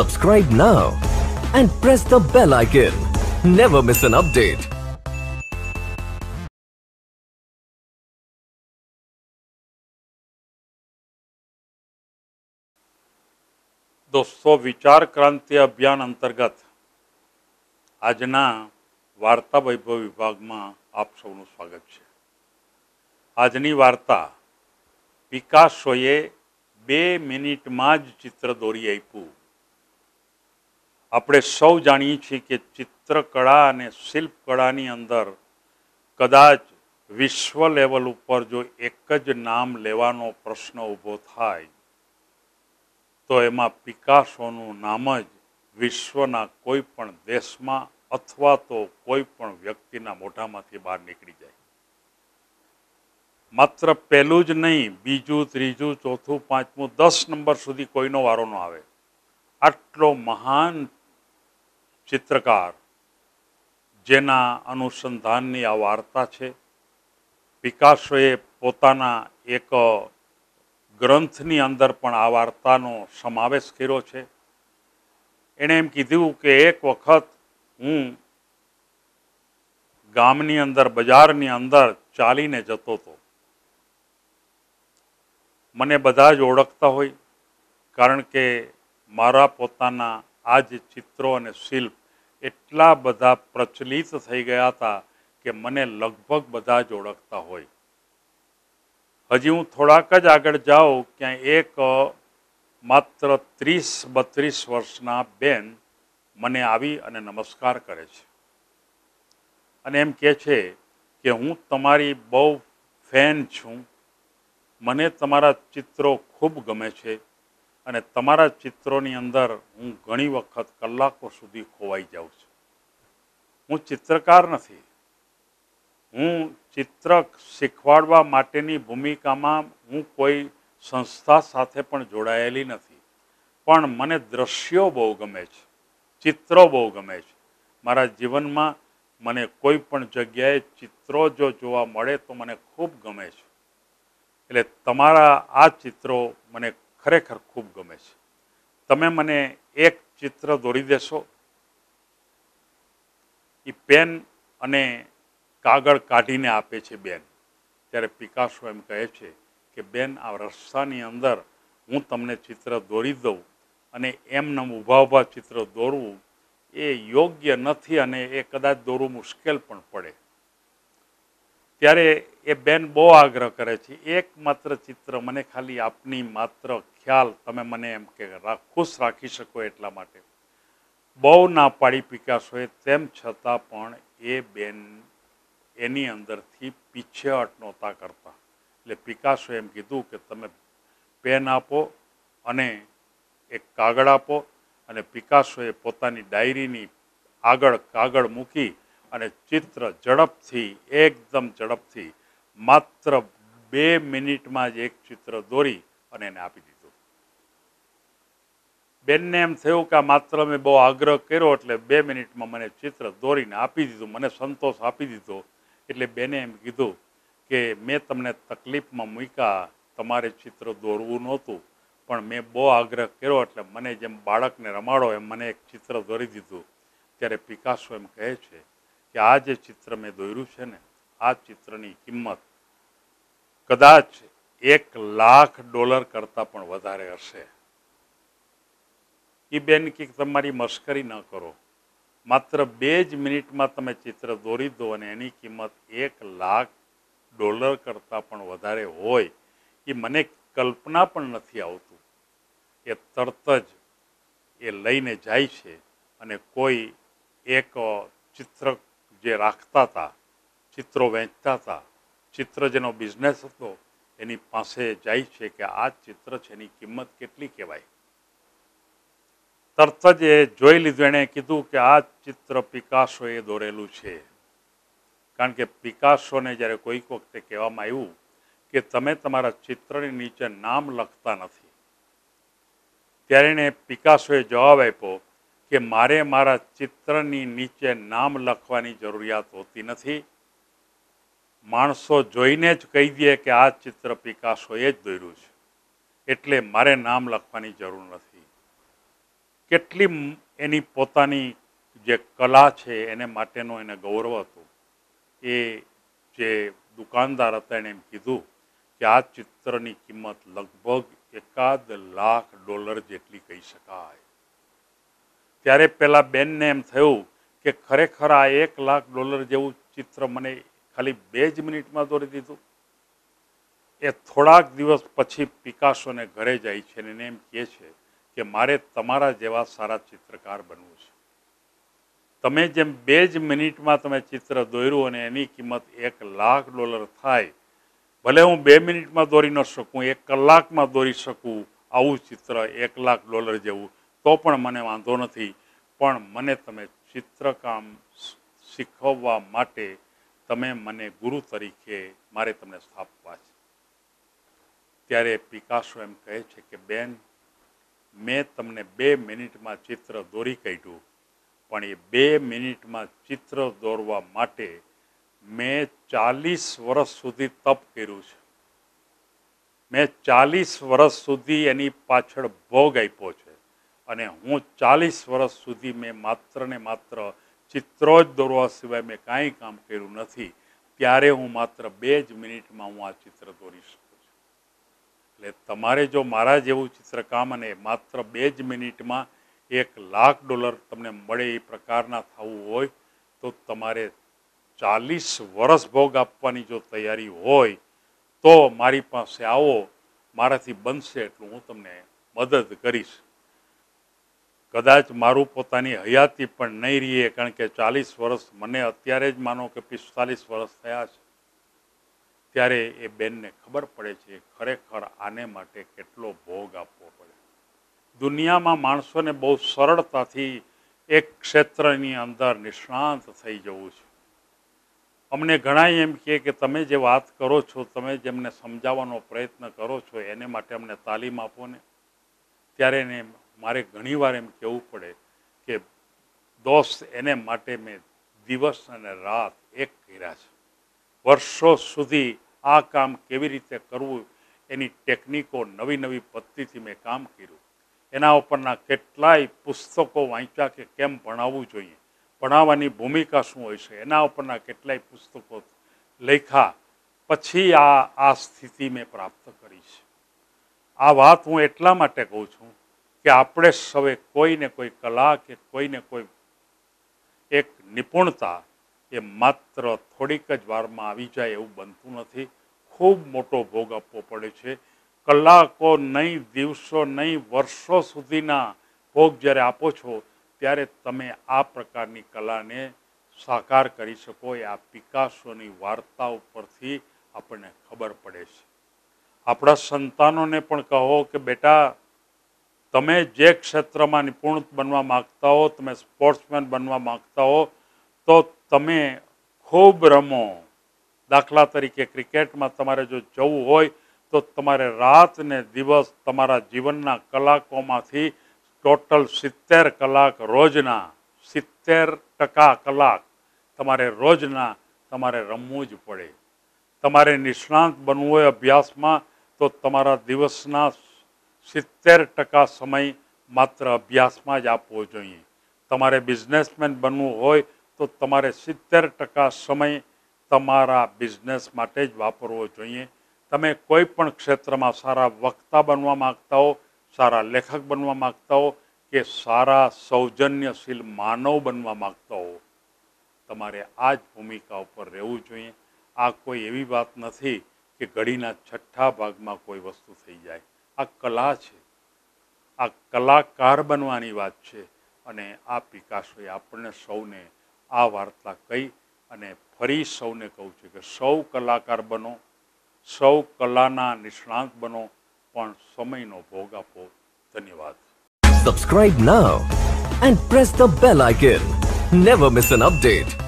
subscribe now and press the bell icon. Never miss an update. दोस्तों विचार क्रांति अभियान अंतर्गत आजना वार्ता वैभव विभाग में आप सब स्वागत है आजनी वार्ता विकासोए बे मिनिट में ज चित्र दौरी आपू આપણે સૌ જાણીએ છીએ કે ચિત્રકળા અને શિલ્પકળાની અંદર કદાચ વિશ્વ લેવલ ઉપર જો એક જ નામ લેવાનો પ્રશ્ન ઊભો થાય તો એમાં પિકાસોનું નામ જ વિશ્વના કોઈ પણ દેશમાં અથવા તો કોઈ પણ વ્યક્તિના મોઢામાંથી બહાર નીકળી જાય માત્ર પહેલું જ નહીં બીજું ત્રીજું ચોથું પાંચમું દસ નંબર સુધી કોઈનો વારો ન આવે આટલો મહાન ચિત્રકાર જેના અનુસંધાનની આ વાર્તા છે વિકાસોએ પોતાના એક ગ્રંથની અંદર પણ આ વાર્તાનો સમાવેશ કર્યો છે એણે એમ કીધું કે એક વખત હું ગામની અંદર બજારની અંદર ચાલીને જતો હતો મને બધા જ ઓળખતા હોય કારણ કે મારા પોતાના આ જે ચિત્રો અને શિલ્પ એટલા બધા પ્રચલિત થઈ ગયા હતા કે મને લગભગ બધા જ ઓળખતા હોય હજી હું થોડાક જ આગળ જાઉં ક્યાં એક માત્ર ત્રીસ બત્રીસ વર્ષના બેન મને આવી અને નમસ્કાર કરે છે અને એમ કહે છે કે હું તમારી બહુ ફેન છું મને તમારા ચિત્રો ખૂબ ગમે છે અને તમારા ચિત્રોની અંદર હું ઘણી વખત કલાકો સુધી ખોવાઈ જાઉં છું હું ચિત્રકાર નથી હું ચિત્ર શીખવાડવા માટેની ભૂમિકામાં હું કોઈ સંસ્થા સાથે પણ જોડાયેલી નથી પણ મને દ્રશ્યો બહુ ગમે છે ચિત્રો બહુ ગમે છે મારા જીવનમાં મને કોઈ પણ જગ્યાએ ચિત્રો જો જોવા મળે તો મને ખૂબ ગમે છે એટલે તમારા આ ચિત્રો મને ખરેખર ખૂબ ગમે છે તમે મને એક ચિત્ર દોરી દેશો એ પેન અને કાગળ કાઢીને આપે છે બેન ત્યારે પિકાસો એમ કહે છે કે બેન આ રસ્તાની અંદર હું તમને ચિત્ર દોરી દઉં અને એમને ઊભા ઊભા ચિત્ર દોરવું એ યોગ્ય નથી અને એ કદાચ દોરવું મુશ્કેલ પણ પડે ત્યારે એ બેન બહુ આગ્રહ કરે છે એકમાત્ર ચિત્ર મને ખાલી આપની માત્ર ખ્યાલ તમે મને એમ કે ખુશ રાખી શકો એટલા માટે બહુ ના પાડી પિકાસોએ તેમ છતાં પણ એ બેન એની અંદરથી પીછેહટ નહોતા કરતા એટલે પિકાસો એમ કીધું કે તમે પેન આપો અને એક કાગળ આપો અને પિકાસોએ પોતાની ડાયરીની આગળ કાગળ મૂકી અને ચિત્ર ઝડપથી એકદમ ઝડપથી માત્ર બે મિનિટમાં જ એક ચિત્ર દોરી અને એને આપી દીધું બેનને એમ થયું કે માત્ર મેં બહુ આગ્રહ કર્યો એટલે બે મિનિટમાં મને ચિત્ર દોરીને આપી દીધું મને સંતોષ આપી દીધો એટલે બેને એમ કીધું કે મેં તમને તકલીફમાં મૂક્યા તમારે ચિત્ર દોરવું નહોતું પણ મેં બહુ આગ્રહ કર્યો એટલે મને જેમ બાળકને રમાડો એમ મને એક ચિત્ર દોરી દીધું ત્યારે પિકાસો એમ કહે છે કે આ જે ચિત્ર મેં દોર્યું છે ને આ ચિત્રની કિંમત કદાચ એક લાખ ડોલર કરતાં પણ વધારે હશે એ બેન કે તમારી મશ્કરી ન કરો માત્ર બે જ મિનિટમાં તમે ચિત્ર દોરી દો અને એની કિંમત એક લાખ ડોલર કરતાં પણ વધારે હોય એ મને કલ્પના પણ નથી આવતું કે તરત જ એ લઈને જાય છે અને કોઈ એક ચિત્ર જે રાખતા હતા ચિત્રો વહેંચતા હતા ચિત્ર જેનો બિઝનેસ હતો એની પાસે જાય છે કે આ ચિત્ર છે એની કિંમત કેટલી કહેવાય તરત જ એ જોઈ લીધું એણે કીધું કે આ ચિત્ર પિકાસોએ દોરેલું છે કારણ કે પિકાસોને જ્યારે કોઈક વખતે કહેવામાં આવ્યું કે તમે તમારા ચિત્રની નીચે નામ લખતા નથી ત્યારે એણે પિકાસોએ જવાબ આપ્યો કે મારે મારા ચિત્રની નીચે નામ લખવાની જરૂરિયાત હોતી નથી માણસો જોઈને જ કહી દે કે આ ચિત્ર પિકાસોએ જ દોર્યું છે એટલે મારે નામ લખવાની જરૂર નથી કેટલી એની પોતાની જે કલા છે એને માટેનો એને ગૌરવ હતો એ જે દુકાનદાર હતા એણે એમ કીધું કે આ ચિત્રની કિંમત લગભગ એકાદ લાખ ડોલર જેટલી કહી શકાય ત્યારે પેલા બેનને એમ થયું કે ખરેખર આ એક લાખ ડોલર જેવું ચિત્ર મને ખાલી બે જ મિનિટમાં દોરી દીધું એ થોડાક દિવસ પછી પિકાસોને ઘરે જાય છે અને એમ કહે છે કે મારે તમારા જેવા સારા ચિત્રકાર બનવું છે તમે જેમ બે જ મિનિટમાં તમે ચિત્ર દોર્યું અને એની કિંમત એક લાખ ડોલર થાય ભલે હું બે મિનિટમાં દોરી ન શકું એક કલાકમાં દોરી શકું આવું ચિત્ર એક લાખ ડોલર જેવું તો પણ મને વાંધો નથી પણ મને તમે ચિત્રકામ શીખવવા માટે તમે મને ગુરુ તરીકે મારે તમને સ્થાપવા છે ત્યારે પિકાસો એમ કહે છે કે બેન મેં તમને બે મિનિટમાં ચિત્ર દોરી કાઢ્યું પણ એ બે મિનિટમાં ચિત્ર દોરવા માટે મેં ચાલીસ વર્ષ સુધી તપ કર્યું છે મેં ચાલીસ વર્ષ સુધી એની પાછળ ભોગ આપ્યો છે અને હું ચાલીસ વર્ષ સુધી મેં માત્ર ને માત્ર ચિત્રો જ દોરવા સિવાય મેં કાંઈ કામ કર્યું નથી ત્યારે હું માત્ર બે જ મિનિટમાં હું આ ચિત્ર દોરી શકું છું એટલે તમારે જો મારા જેવું ચિત્રકામ અને માત્ર બે જ મિનિટમાં એક લાખ ડોલર તમને મળે એ પ્રકારના થવું હોય તો તમારે ચાલીસ વર્ષ ભોગ આપવાની જો તૈયારી હોય તો મારી પાસે આવો મારાથી બનશે એટલું હું તમને મદદ કરીશ કદાચ મારું પોતાની હયાતી પણ નહીં રહીએ કારણ કે ચાલીસ વર્ષ મને અત્યારે જ માનો કે પિસ્તાલીસ વર્ષ થયા છે ત્યારે એ બેનને ખબર પડે છે ખરેખર આને માટે કેટલો ભોગ આપવો પડે દુનિયામાં માણસોને બહુ સરળતાથી એક ક્ષેત્રની અંદર નિષ્ણાંત થઈ જવું છે અમને ઘણા એમ કહે કે તમે જે વાત કરો છો તમે જેમને સમજાવવાનો પ્રયત્ન કરો છો એને માટે અમને તાલીમ આપો ને ત્યારે એને મારે ઘણીવાર એમ કહેવું પડે કે દોસ્ત એને માટે મેં દિવસ અને રાત એક કર્યા છે વર્ષો સુધી આ કામ કેવી રીતે કરવું એની ટેકનિકો નવી નવી પદ્ધતિથી મેં કામ કર્યું એના ઉપરના કેટલાય પુસ્તકો વાંચ્યા કે કેમ ભણાવવું જોઈએ ભણાવવાની ભૂમિકા શું હોય છે એના ઉપરના કેટલાય પુસ્તકો લખ્યા પછી આ આ સ્થિતિ મેં પ્રાપ્ત કરી છે આ વાત હું એટલા માટે કહું છું કે આપણે સવે કોઈને કોઈ કલા કે કોઈને કોઈ એક નિપુણતા એ માત્ર થોડીક જ વારમાં આવી જાય એવું બનતું નથી ખૂબ મોટો ભોગ આપવો પડે છે કલાકો નહીં દિવસો નહીં વર્ષો સુધીના ભોગ જ્યારે આપો છો ત્યારે તમે આ પ્રકારની કલાને સાકાર કરી શકો એ આ પિકાસોની વાર્તા ઉપરથી આપણને ખબર પડે છે આપણા સંતાનોને પણ કહો કે બેટા તમે જે ક્ષેત્રમાં નિપુણ બનવા માગતા હો તમે સ્પોર્ટ્સમેન બનવા માગતા હો તો તમે ખૂબ રમો દાખલા તરીકે ક્રિકેટમાં તમારે જો જવું હોય તો તમારે રાત ને દિવસ તમારા જીવનના કલાકોમાંથી ટોટલ સિત્તેર કલાક રોજના સિત્તેર ટકા કલાક તમારે રોજના તમારે રમવું જ પડે તમારે નિષ્ણાંત બનવું હોય અભ્યાસમાં તો તમારા દિવસના સિત્તેર ટકા સમય માત્ર અભ્યાસમાં જ આપવો જોઈએ તમારે બિઝનેસમેન બનવું હોય તો તમારે સિત્તેર ટકા સમય તમારા બિઝનેસ માટે જ વાપરવો જોઈએ તમે કોઈ પણ ક્ષેત્રમાં સારા વક્તા બનવા માગતા હો સારા લેખક બનવા માગતા હો કે સારા સૌજન્યશીલ માનવ બનવા માગતા હો તમારે આ જ ભૂમિકા ઉપર રહેવું જોઈએ આ કોઈ એવી વાત નથી કે ઘડીના છઠ્ઠા ભાગમાં કોઈ વસ્તુ થઈ જાય આ કલા છે આ કલાકાર બનવાની વાત છે અને આ પિકાસોએ આપણને સૌને આ વાર્તા કહી અને ફરી સૌને કહું છું કે સૌ કલાકાર બનો સૌ કલાના નિષ્ણાંત બનો પણ સમયનો ભોગ આપો ધન્યવાદ subscribe now and press the bell icon never miss an update